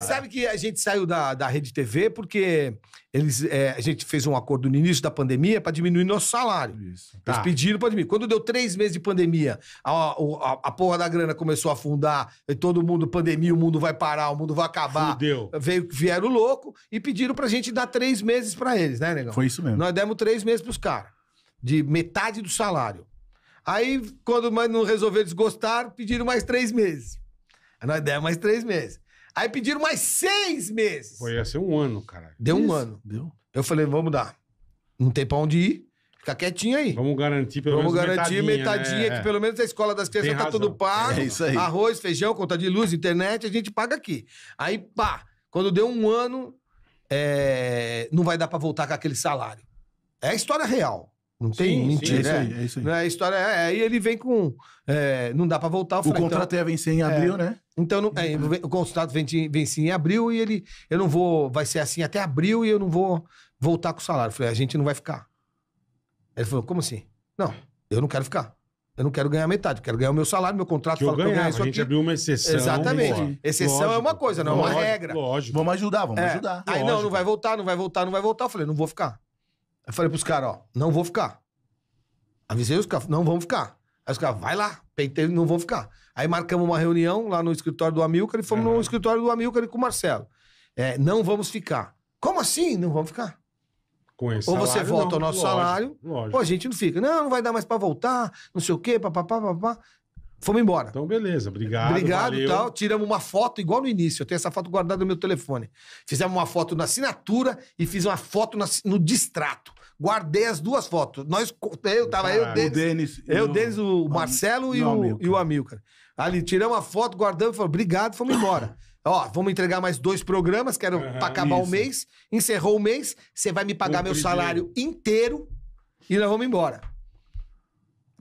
É. Sabe que a gente saiu da, da Rede TV porque eles, é, a gente fez um acordo no início da pandemia para diminuir nosso salário. Isso. Tá. Eles pediram para diminuir. Quando deu três meses de pandemia, a, a, a, porra da grana começou a afundar, e todo mundo, pandemia, o mundo vai parar, o mundo vai acabar. Fudeu. Veio, vieram louco e pediram pra gente dar três meses para eles, né, negão? Foi isso mesmo. Nós demos três meses pros caras, de metade do salário. Aí, quando não resolveram, eles gostaram, pediram mais três meses. Aí nós demos mais três meses. Aí pediram mais seis meses. Pô, ia ser um ano, cara. Deu um ano. Deu. Eu falei, vamos dar. Não tem pra onde ir. Fica quietinho aí. Vamos garantir pelo Vamos menos garantir metadinha, né? metadinha né? que é. pelo menos a escola das crianças tá tudo pago. É isso aí. Arroz, feijão, conta de luz, internet, a gente paga aqui. Aí, pá, quando deu um ano, é, não vai dar pra voltar com aquele salário. É a história real. Não tem sim, mentira. Sim, é isso né? aí, é isso aí. A história é, é. Aí ele vem com. É, não dá para voltar. Falei, o então contrato então, ia vencer em abril, é, né? Então, não, é, uhum. o contrato vencia em abril e ele. Eu não vou. Vai ser assim até abril e eu não vou voltar com o salário. Eu falei, a gente não vai ficar. Ele falou, como assim? Não, eu não quero ficar. Eu não quero ganhar metade, eu quero ganhar o meu salário, meu contrato. Que fala eu ganhava, que eu ganho isso aqui. a gente abriu uma exceção. Exatamente. exceção lógico, é uma coisa, não é uma regra. Lógico. Vamos ajudar, vamos é. ajudar. Aí, lógico. não, não vai voltar, não vai voltar, não vai voltar. Eu falei, não vou ficar. Aí falei pros caras, ó, não vou ficar. Avisei os caras, não vamos ficar. Aí os caras, vai lá, peitei, não vou ficar. Aí marcamos uma reunião lá no escritório do Amilcar e fomos uhum. no escritório do Amilcar com o Marcelo. É, não vamos ficar. Como assim? Não vamos ficar. Com esse Ou você volta não, ao nosso lógico, salário, lógico. ou a gente não fica. Não, não vai dar mais para voltar, não sei o quê, papapá, papapá. Fomos embora. Então, beleza, obrigado. Obrigado e tal. Tiramos uma foto, igual no início. Eu tenho essa foto guardada no meu telefone. Fizemos uma foto na assinatura e fiz uma foto na, no distrato. Guardei as duas fotos. Nós, eu tava, eu, Denis, o Denis, eu, o Denis, o Marcelo e, o, e o Amilcar. Ali, tiramos a foto, guardamos, falou, obrigado, fomos embora. Ó, vamos entregar mais dois programas, que eram uhum, pra acabar isso. o mês. Encerrou o mês, você vai me pagar meu salário inteiro e nós vamos embora.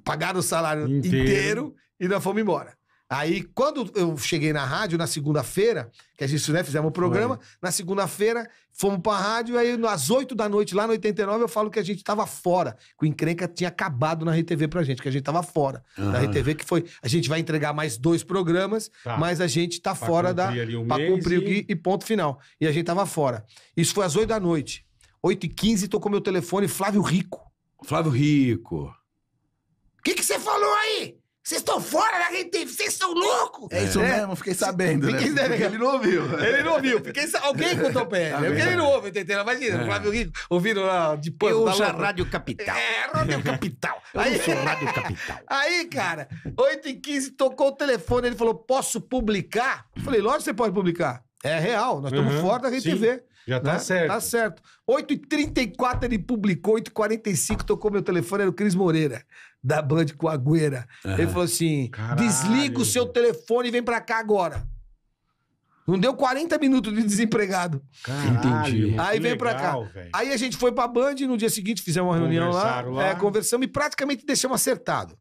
Pagaram o salário inteiro, inteiro e nós fomos embora. Aí, quando eu cheguei na rádio, na segunda-feira, que a gente né, fizemos o um programa, na segunda-feira fomos pra rádio, aí às 8 da noite, lá no 89, eu falo que a gente tava fora, que o encrenca tinha acabado na RTV pra gente, que a gente tava fora uhum. da RTV, que foi, a gente vai entregar mais dois programas, tá. mas a gente tá pra fora da. Um pra cumprir e... e ponto final. E a gente tava fora. Isso foi às 8 da noite. 8h15, tocou meu telefone, Flávio Rico. Flávio Rico. O que você falou aí? Vocês estão fora da Rede TV, vocês são loucos! É isso é. mesmo, fiquei sabendo. Né? Fiquei né? sabendo. Ele não ouviu. Ele não ouviu. Fiquei sa... Alguém contou pra ele. Porque ele não ouve, entendeu? Imagina, é. Flávio Rico ouvindo lá de pano. Eu tá uso a Rádio Capital. É, Rádio Capital. Eu aí, uso Rádio Capital. Aí, cara, 8h15, tocou o telefone, ele falou: posso publicar? Eu falei, lógico que você pode publicar. É real, nós estamos uhum, fora da TV. Já tá né? certo. Tá certo. 8h34 ele publicou, 8h45 tocou meu telefone, era o Cris Moreira, da Band Coagueira. Uhum. Ele falou assim: Caralho. desliga o seu telefone e vem pra cá agora. Não deu 40 minutos de desempregado. Caralho, Entendi. Aí vem pra cá. Véio. Aí a gente foi pra Band e no dia seguinte fizemos uma reunião lá. lá. É, conversamos e praticamente deixamos acertado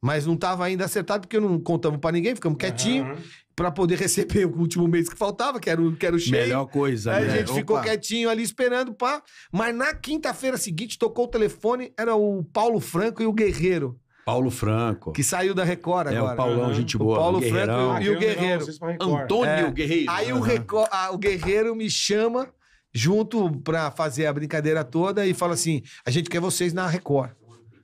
mas não estava ainda acertado porque não contamos para ninguém, ficamos quietinho uhum. para poder receber o último mês que faltava, que era o, que era o cheio. Melhor coisa, Aí né? a gente Opa. ficou quietinho ali esperando, pá. Mas na quinta-feira seguinte tocou o telefone, era o Paulo Franco e o Guerreiro. Paulo Franco. Que saiu da Record agora. É, o Paulão, uhum. gente boa. O Paulo Franco e o, ah, Guerreiro. Antônio é. Guerreiro. Aí uhum. o, Record, a, o Guerreiro me chama junto pra fazer a brincadeira toda e fala assim, a gente quer vocês na Record.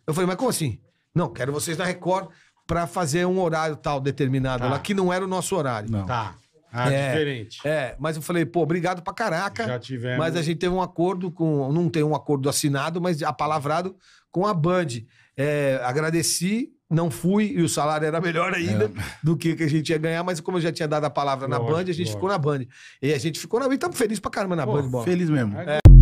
Eu falei, mas como assim? Não, quero vocês na Record para fazer um horário tal determinado tá. lá, que não era o nosso horário. Não. Tá. Ah, é, diferente. É, mas eu falei, pô, obrigado pra caraca. Já tivemos. Mas a gente teve um acordo com. Não tem um acordo assinado, mas apalavrado com a Band. É, agradeci, não fui, e o salário era melhor ainda é. do que, que a gente ia ganhar, mas como eu já tinha dado a palavra lógico, na Band, a gente lógico. ficou na Band. E a gente ficou na Band, estamos felizes pra caramba na pô, Band, bora. Feliz mesmo. É.